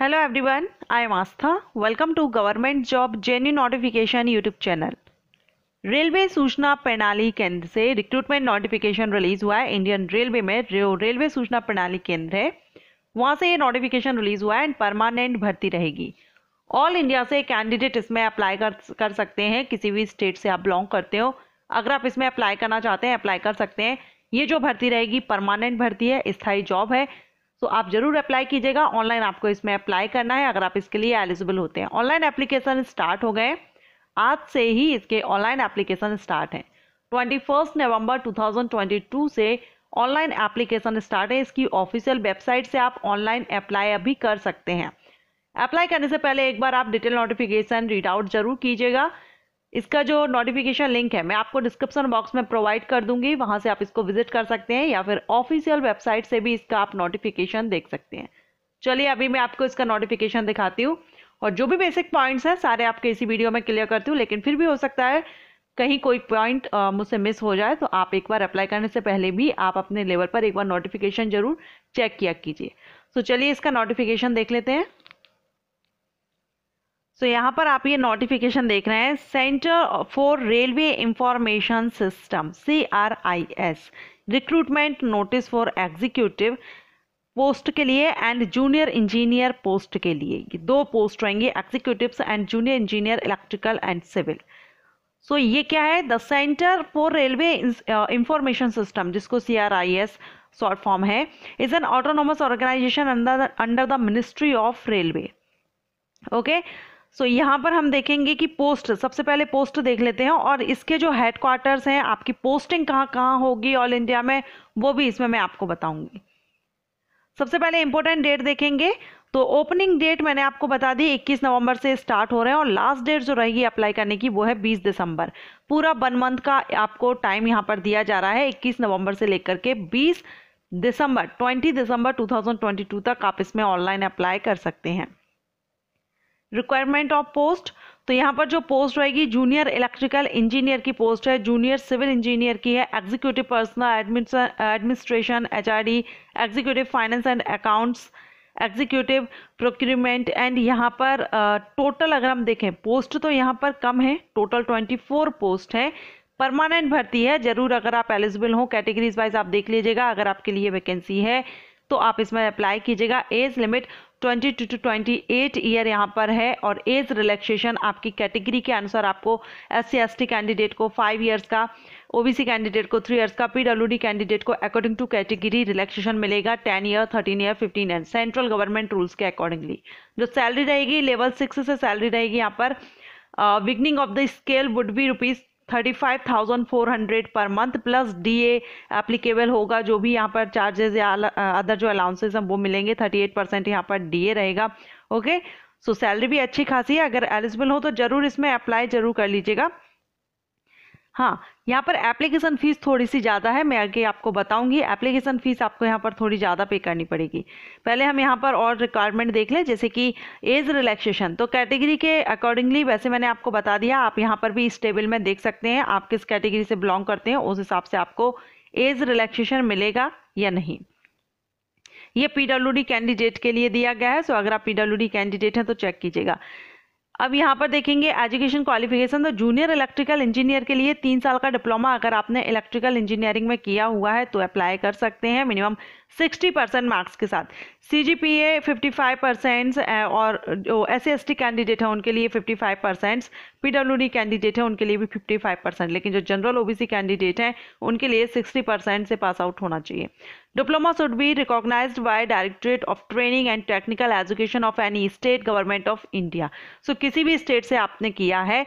hello everyone I am Aastha welcome to government job genuine notification YouTube channel railway सूचना प्रणाली केंद्र से recruitment notification release हुआ है इंडियन रेलवे में जो रेलवे सूचना प्रणाली केंद्र है वहाँ से ये नोटिफिकेशन रिलीज हुआ है एंड परमानेंट भर्ती रहेगी ऑल इंडिया से कैंडिडेट इसमें अप्लाई कर कर सकते हैं किसी भी स्टेट से आप बिलोंग करते हो अगर आप इसमें अप्लाई करना चाहते हैं अप्लाई कर सकते हैं ये जो भर्ती रहेगी परमानेंट भर्ती है स्थायी जॉब है तो आप ज़रूर अप्लाई कीजिएगा ऑनलाइन आपको इसमें अप्लाई करना है अगर आप इसके लिए एलिजिबल होते हैं ऑनलाइन एप्लीकेशन स्टार्ट हो गए आज से ही इसके ऑनलाइन एप्लीकेशन स्टार्ट हैं ट्वेंटी फर्स्ट नवम्बर से ऑनलाइन एप्लीकेशन स्टार्ट है इसकी ऑफिशियल वेबसाइट से आप ऑनलाइन अप्लाई अभी कर सकते हैं अप्लाई करने से पहले एक बार आप डिटेल नोटिफिकेशन रीड आउट जरूर कीजिएगा इसका जो नोटिफिकेशन लिंक है मैं आपको डिस्क्रिप्शन बॉक्स में प्रोवाइड कर दूंगी वहां से आप इसको विजिट कर सकते हैं या फिर ऑफिशियल वेबसाइट से भी इसका आप नोटिफिकेशन देख सकते हैं चलिए अभी मैं आपको इसका नोटिफिकेशन दिखाती हूँ और जो भी बेसिक पॉइंट्स हैं सारे आपके इसी वीडियो में क्लियर करती हूँ लेकिन फिर भी हो सकता है कहीं कोई पॉइंट मुझसे मिस हो जाए तो आप एक बार अप्लाई करने से पहले भी आप अपने लेवल पर एक बार नोटिफिकेशन जरूर चेक किया कीजिए तो चलिए इसका नोटिफिकेशन देख लेते हैं सो so, यहाँ पर आप ये नोटिफिकेशन देख रहे हैं centre for railway information system C R I S recruitment notice for executive post के लिए एंड जूनियर इंजीनियर पोस्ट के लिए ये दो पोस्ट रहेंगे executive and junior engineer electrical and civil so ये क्या है the centre for railway information system जिसको C R I S short form है is an autonomous organisation under the ministry of railway okay so so, यहाँ पर हम देखेंगे कि पोस्ट सबसे पहले पोस्ट देख लेते हैं और इसके जो हेडक्वार्टर्स हैं आपकी पोस्टिंग कहाँ कहाँ होगी ऑल इंडिया में वो भी इसमें मैं आपको बताऊंगी सबसे पहले इंपॉर्टेंट डेट देखेंगे तो ओपनिंग डेट मैंने आपको बता दी 21 नवंबर से स्टार्ट हो रहे हैं और लास्ट डेट जो रहेगी अप्लाई करने की वो है 20 दिसंबर पूरा वन मंथ का आपको टाइम यहाँ पर दिया जा रहा है 21 नवंबर से लेकर के 20 दिसंबर 20 दिसंबर 2022 तक आप इसमें ऑनलाइन अप्लाई कर सकते हैं रिक्वायरमेंट ऑफ पोस्ट तो यहाँ पर जो पोस्ट रहेगी जूनियर इलेक्ट्रिकल इंजीनियर की पोस्ट है जूनियर सिविल इंजीनियर की है executive personnel administration H executive finance and accounts executive procurement and यहाँ पर टोटल uh, अगर हम देखें पोस्ट तो यहाँ पर कम है टोटल ट्वेंटी फोर पोस्ट है परमानेंट भर्ती है जरूर अगर आप एलिजिबल हो कैटेगरीज वाइज आप देख लीजिएगा अगर आपके लिए वैकेंसी है तो आप इसमें अप्लाई कीजिएगा एज लिमिट 22 टू 28 ईयर यहाँ पर है और एज रिलैक्सेशन आपकी कैटेगरी के अनुसार आपको एस सी कैंडिडेट को फाइव ईयर्स का ओबीसी कैंडिडेट को थ्री ईयर्स का पीडब्ल्यूडी कैंडिडेट को अकॉर्डिंग टू कैटेगरी रिलैक्सेशन मिलेगा ten year thirteen year fifteen year central government rules के अकॉर्डिंगली जो सैलरी रहेगी लेवल सिक्स से सैलरी रहेगी यहाँ पर beginning of the scale would be rupees thirty five thousand four hundred per month plus a applicable होगा जो भी यहाँ पर चार्जेस या अदर जो अलाउंसेस हैं वो मिलेंगे थर्टी एट परसेंट यहाँ पर ए रहेगा ओके सो सैलरी भी अच्छी खासी है अगर एलिजिबल हो तो ज़रूर इसमें अप्लाई जरूर कर लीजिएगा हाँ यहाँ पर एप्लीकेशन फ़ीस थोड़ी सी ज़्यादा है मैं आगे आपको बताऊंगी एप्लीकेशन फ़ीस आपको यहाँ पर थोड़ी ज़्यादा पे करनी पड़ेगी पहले हम यहाँ पर और रिक्वायरमेंट देख लें जैसे कि एज रिलैक्सेशन तो कैटेगरी के अकॉर्डिंगली वैसे मैंने आपको बता दिया आप यहाँ पर भी इस टेबल में देख सकते हैं आप किस कैटेगरी से बिलोंग करते हैं उस हिसाब से आपको एज रिलैक्सेशन मिलेगा या नहीं ये पी कैंडिडेट के लिए दिया गया है सो अगर आप पी कैंडिडेट हैं तो चेक कीजिएगा अब यहाँ पर देखेंगे एजुकेशन क्वालिफिकेशन तो जूनियर इलेक्ट्रिकल इंजीनियर के लिए तीन साल का डिप्लोमा अगर आपने इलेक्ट्रिकल इंजीनियरिंग में किया हुआ है तो अप्लाई कर सकते हैं मिनिमम 60 परसेंट मार्क्स के साथ C G P A fifty five percent और जो S C S T candidate हैं उनके लिए fifty five percent PWD candidate है उनके लिए भी 55 परसेंट लेकिन जो जनरल ओबीसी कैंडिडेट हैं उनके लिए 60 परसेंट से पास आउट होना चाहिए diploma should be recognise by directorate of training and technical education of any state government of India so किसी भी स्टेट से आपने किया है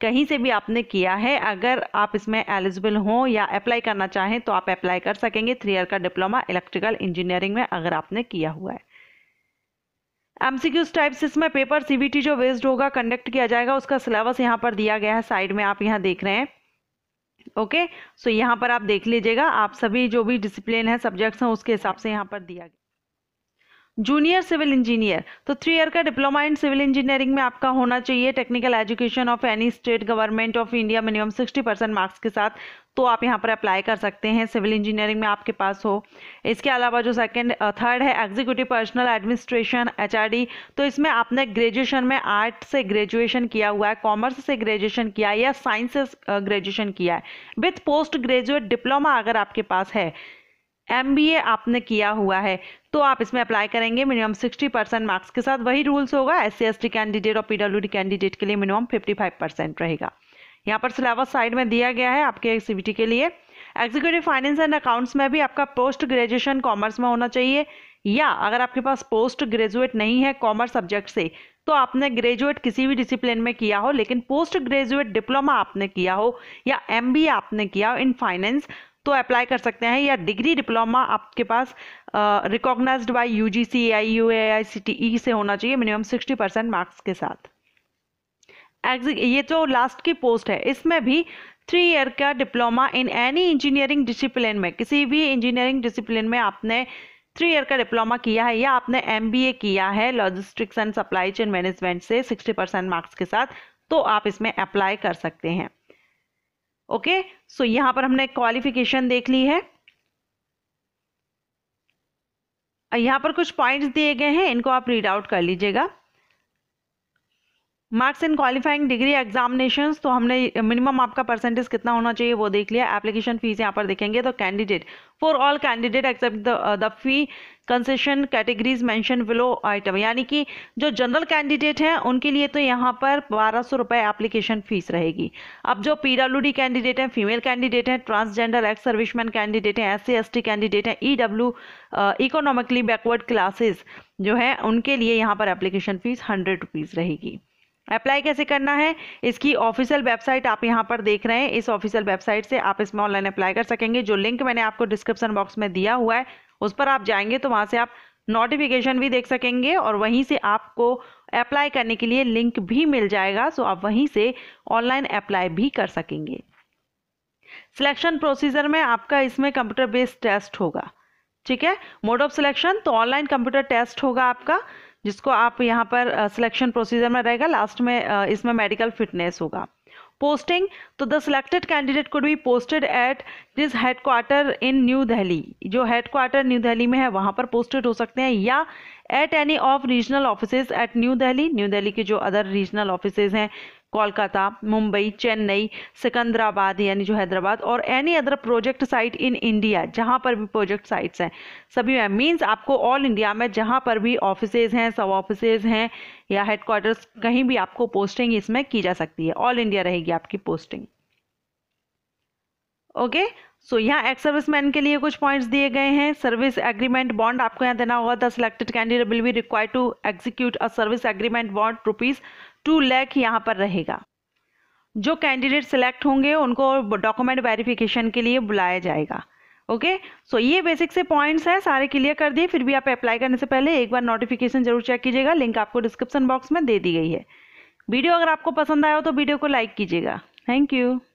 कहीं से भी आपने किया है अगर आप इसमें एलिजिबल हो या अप्लाई करना चाहें तो आप अप्लाई कर सकेंगे थ्री ईयर का डिप्लोमा इलेक्ट्रिकल इंजीनियरिंग में अगर आपने किया हुआ है एमसीक्यूज टाइप्स इसमें पेपर सीबीटी जो वेस्ट होगा कंडक्ट किया जाएगा उसका सिलेबस यहाँ पर दिया गया है साइड में आप यहाँ देख रहे हैं ओके सो यहाँ पर आप देख लीजिएगा आप सभी जो भी डिसिप्लिन है सब्जेक्ट्स हैं उसके हिसाब से यहाँ पर दिया गया जूनियर सिविल इंजीनियर तो थ्री ईयर का डिप्लोमा इन सिविल इंजीनियरिंग में आपका होना चाहिए technical education of any state government of India minimum sixty percent marks के साथ तो आप यहाँ पर अप्लाई कर सकते हैं सिविल इंजीनियरिंग में आपके पास हो इसके अलावा जो सेकेंड थर्ड है एग्जीक्यूटिव पर्सनल एडमिनिस्ट्रेशन एच तो इसमें आपने ग्रेजुएशन में आर्ट से ग्रेजुएशन किया हुआ है कॉमर्स से ग्रेजुएशन किया है या साइंस से ग्रेजुएशन किया है विथ पोस्ट ग्रेजुएट डिप्लोमा अगर आपके पास है एम आपने किया हुआ है तो आप इसमें अप्लाई करेंगे मिनिमम 60 परसेंट मार्क्स के साथ वही रूल्स होगा एस सी कैंडिडेट और पीडब्ल्यू कैंडिडेट के लिए मिनिमम 55 परसेंट रहेगा यहाँ पर सिलेबस साइड में दिया गया है आपके सी के लिए एग्जीक्यूटिव फाइनेंस एंड अकाउंट्स में भी आपका पोस्ट ग्रेजुएशन कॉमर्स में होना चाहिए या अगर आपके पास पोस्ट ग्रेजुएट नहीं है कॉमर्स सब्जेक्ट से तो आपने ग्रेजुएट किसी भी डिसिप्लिन में किया हो लेकिन पोस्ट ग्रेजुएट डिप्लोमा आपने किया हो या एम आपने किया हो इन फाइनेंस तो अप्लाई कर सकते हैं या डिग्री डिप्लोमा आपके पास recognised by UGC I U T E से होना चाहिए मिनिमम 60 परसेंट मार्क्स के साथ ये जो लास्ट की पोस्ट है इसमें भी थ्री ईयर का diploma in any engineering discipline में किसी भी इंजीनियरिंग डिसिप्लिन में आपने थ्री ईयर का डिप्लोमा किया है या आपने एम किया है logistics and supply chain management से सिक्सटी परसेंट मार्क्स के साथ तो आप इसमें अप्लाई कर सकते हैं ओके सो यहां पर हमने क्वालिफिकेशन देख ली है यहां पर कुछ पॉइंट्स दिए गए हैं इनको आप रीड आउट कर लीजिएगा marks in qualifying degree examination तो हमने मिनिमम आपका परसेंटेज कितना होना चाहिए वो देख लिया एप्लीकेशन फीस यहाँ पर देखेंगे तो candidate for all candidate except the fee concession categories mention below item यानी कि जो जनरल कैंडिडेट हैं उनके लिए तो यहाँ पर बारह सौ रुपये एप्लीकेशन फीस रहेगी अब जो पी डब्ल्यू डी कैंडिडेट हैं फीमेल कैंडिडेट हैं ट्रांसजेंडर एक्स सर्विसमैन कैंडिडेट हैं S C S T candidate हैं E W economically backward classes जो है उनके लिए यहाँ पर एप्लीकेशन फीस हंड्रेड रुपीज़ रहेगी अप्लाई कैसे करना है इसकी ऑफिशियल वेबसाइट आप यहाँ पर देख रहे हैं इस ऑफिशियल वेबसाइट से आप इसमें ऑनलाइन अप्लाई कर सकेंगे जो लिंक मैंने आपको डिस्क्रिप्शन बॉक्स में दिया हुआ है उस पर आप जाएंगे तो वहाँ से आप नोटिफिकेशन भी देख सकेंगे और वहीं से आपको अप्लाई करने के लिए लिंक भी मिल जाएगा सो आप वहीं से ऑनलाइन अप्लाई भी कर सकेंगे सिलेक्शन प्रोसीजर में आपका इसमें कंप्यूटर बेस्ड टेस्ट होगा ठीक है मोड ऑफ सिलेक्शन तो ऑनलाइन कंप्यूटर टेस्ट होगा आपका जिसको आप यहाँ पर सिलेक्शन प्रोसीजर में रहेगा लास्ट में इसमें मेडिकल फिटनेस होगा पोस्टिंग तो the selected candidate could be posted at this headquarter in New Delhi जो हेडक्वार्टर न्यू दिल्ली में है वहाँ पर पोस्टेड हो सकते हैं या at any of regional offices at New Delhi New Delhi के जो अदर रीजनल ऑफिसेज हैं कोलकाता मुंबई चेन्नई सिकंदराबाद यानी जो हैदराबाद और any other project site in India जहाँ पर भी प्रोजेक्ट साइट्स हैं सभी में मीन्स आपको ऑल इंडिया में जहाँ पर भी ऑफिसेज हैं सब ऑफिसेज हैं या हेडक्वार्टर्स कहीं भी आपको पोस्टिंग इसमें की जा सकती है ऑल इंडिया रहेगी आपकी पोस्टिंग ओके सो यहाँ एक्स मैन के लिए कुछ पॉइंट्स दिए गए हैं सर्विस एग्रीमेंट बॉन्ड आपको यहाँ देना होगा the selected candidate will be require to execute a service agreement bond rupees two lakh यहाँ पर रहेगा जो कैंडिडेट सिलेक्ट होंगे उनको डॉक्यूमेंट वेरिफिकेशन के लिए बुलाया जाएगा ओके सो ये बेसिक से पॉइंट्स हैं सारे क्लियर कर दिए फिर भी आप अप्लाई करने से पहले एक बार नोटिफिकेशन जरूर चेक कीजिएगा लिंक आपको डिस्क्रिप्शन बॉक्स में दे दी गई है वीडियो अगर आपको पसंद आया हो तो वीडियो को लाइक कीजिएगा थैंक यू